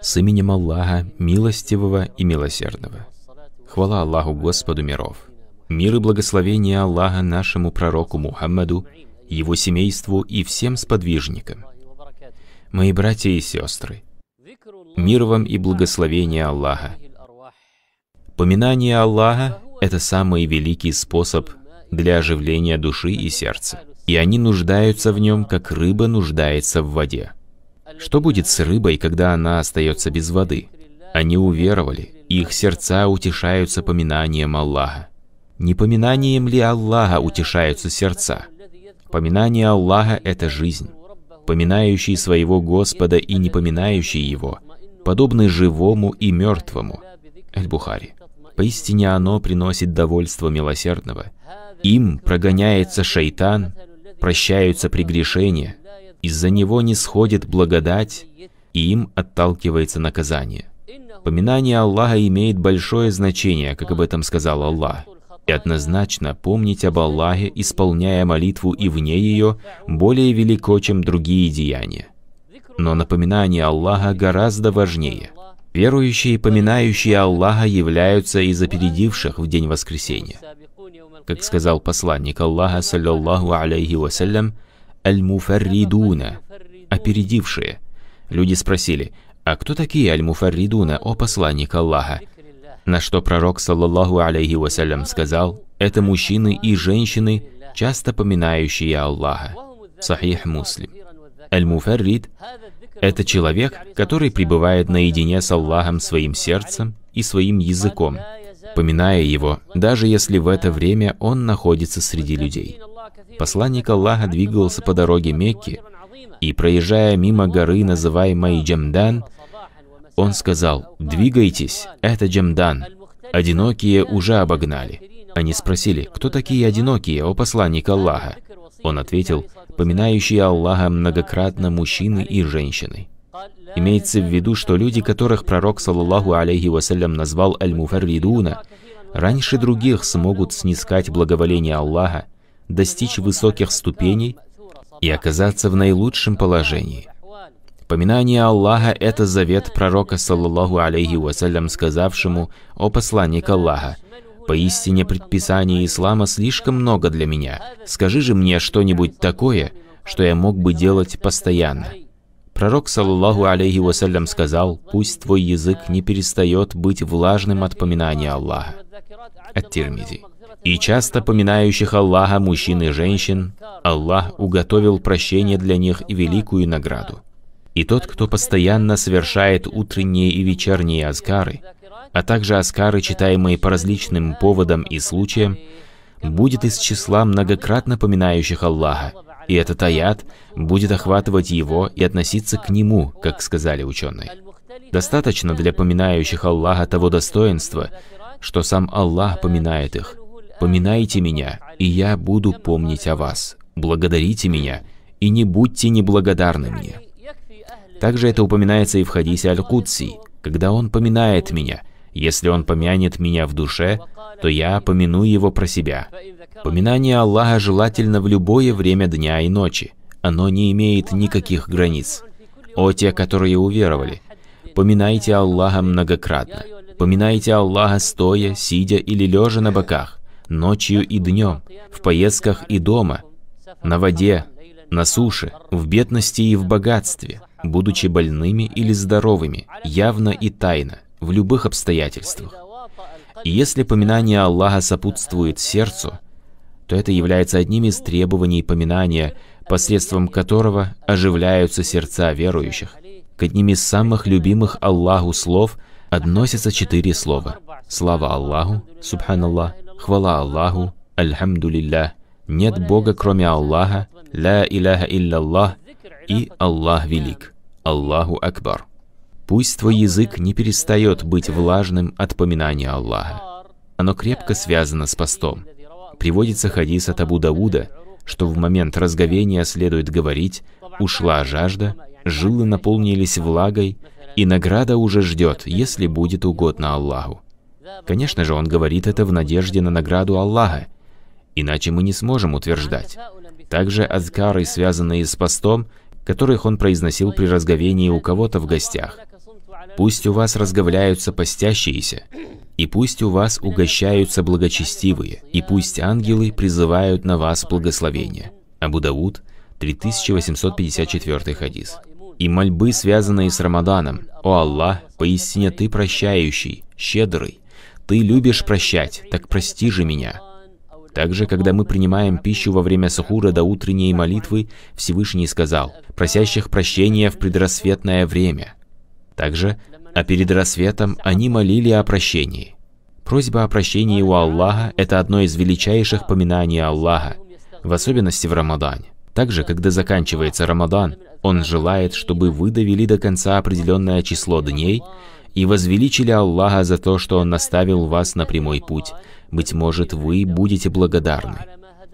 С именем Аллаха, милостивого и милосердного. Хвала Аллаху Господу миров. Мир и благословение Аллаха нашему пророку Мухаммаду, его семейству и всем сподвижникам. Мои братья и сестры, мир вам и благословение Аллаха. Поминание Аллаха – это самый великий способ для оживления души и сердца, и они нуждаются в нем, как рыба нуждается в воде. Что будет с рыбой, когда она остается без воды? Они уверовали, их сердца утешаются поминанием Аллаха. Не поминанием ли Аллаха утешаются сердца? Поминание Аллаха — это жизнь. Поминающий своего Господа и не поминающий Его, подобны живому и мертвому. Аль-Бухари. Поистине оно приносит довольство милосердного. Им прогоняется шайтан, прощаются прегрешения — из-за него не сходит благодать, и им отталкивается наказание. Поминание Аллаха имеет большое значение, как об этом сказал Аллах. И однозначно помнить об Аллахе, исполняя молитву и вне ее, более велико, чем другие деяния. Но напоминание Аллаха гораздо важнее. Верующие, поминающие Аллаха, являются из опередивших в день воскресения. Как сказал посланник Аллаха, саллиллаху алейхи вассалям, Аль-Муфарридуна, опередившие. Люди спросили, а кто такие Аль-Муфарридуна, о посланник Аллаха? На что пророк, саллаллаху алейхи вассалям, сказал, это мужчины и женщины, часто поминающие Аллаха. Сахих Муслим. Аль-Муфаррид – это человек, который пребывает наедине с Аллахом своим сердцем и своим языком, поминая его, даже если в это время он находится среди людей. Посланник Аллаха двигался по дороге Мекки, и, проезжая мимо горы, называемой Джамдан, он сказал, «Двигайтесь, это Джамдан». Одинокие уже обогнали. Они спросили, «Кто такие одинокие, о посланник Аллаха?» Он ответил, «Поминающие Аллаха многократно мужчины и женщины». Имеется в виду, что люди, которых пророк, саллаллаху алейхи вассалям, назвал аль-муфарридуна, раньше других смогут снискать благоволение Аллаха, достичь высоких ступеней и оказаться в наилучшем положении. Поминание Аллаха – это завет пророка, саллаллаху алейхи вассалям, сказавшему о посланник Аллаха. «Поистине предписание ислама слишком много для меня. Скажи же мне что-нибудь такое, что я мог бы делать постоянно». Пророк, саллаллаху алейхи вассалям, сказал, «Пусть твой язык не перестает быть влажным от поминания Аллаха». От Тирмизи и часто поминающих Аллаха мужчин и женщин, Аллах уготовил прощение для них и великую награду. И тот, кто постоянно совершает утренние и вечерние аскары, а также аскары, читаемые по различным поводам и случаям, будет из числа многократно поминающих Аллаха, и этот аят будет охватывать его и относиться к нему, как сказали ученые. Достаточно для поминающих Аллаха того достоинства, что сам Аллах поминает их, Поминайте меня, и я буду помнить о вас. Благодарите меня, и не будьте неблагодарны мне. Также это упоминается и в хадисе Аль-Кутси, когда он поминает меня. Если он помянет меня в душе, то я помяну его про себя. Поминание Аллаха желательно в любое время дня и ночи. Оно не имеет никаких границ. О те, которые уверовали, поминайте Аллаха многократно. Поминайте Аллаха стоя, сидя или лежа на боках ночью и днем, в поездках и дома, на воде, на суше, в бедности и в богатстве, будучи больными или здоровыми, явно и тайно, в любых обстоятельствах. И если поминание Аллаха сопутствует сердцу, то это является одним из требований поминания, посредством которого оживляются сердца верующих. К одним из самых любимых Аллаху слов относятся четыре слова. Слава Аллаху, Субханаллах, Хвала Аллаху, Альхамдулиллях. Нет Бога, кроме Аллаха, Ля Иляха Илляллах, и Аллах Велик, Аллаху Акбар. Пусть твой язык не перестает быть влажным от поминания Аллаха. Оно крепко связано с постом. Приводится хадис от Абу Дауда, что в момент разговения следует говорить «ушла жажда, жилы наполнились влагой, и награда уже ждет, если будет угодно Аллаху». Конечно же, он говорит это в надежде на награду Аллаха, иначе мы не сможем утверждать. Также азкары, связанные с постом, которых он произносил при разговении у кого-то в гостях. «Пусть у вас разговляются постящиеся, и пусть у вас угощаются благочестивые, и пусть ангелы призывают на вас благословение». Абу Дауд, 3854 хадис. И мольбы, связанные с Рамаданом. «О Аллах, поистине Ты прощающий, щедрый, ты любишь прощать, так прости же меня. Также, когда мы принимаем пищу во время сухура до утренней молитвы, Всевышний сказал, просящих прощения в предрассветное время. Также, а перед рассветом они молили о прощении. Просьба о прощении у Аллаха – это одно из величайших поминаний Аллаха, в особенности в Рамадане. Также, когда заканчивается Рамадан, он желает, чтобы вы довели до конца определенное число дней, и возвеличили Аллаха за то, что Он наставил вас на прямой путь. Быть может, вы будете благодарны.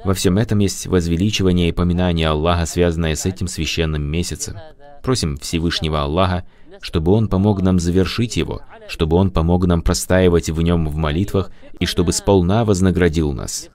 Во всем этом есть возвеличивание и поминание Аллаха, связанное с этим священным месяцем. Просим Всевышнего Аллаха, чтобы Он помог нам завершить его, чтобы Он помог нам простаивать в нем в молитвах и чтобы сполна вознаградил нас.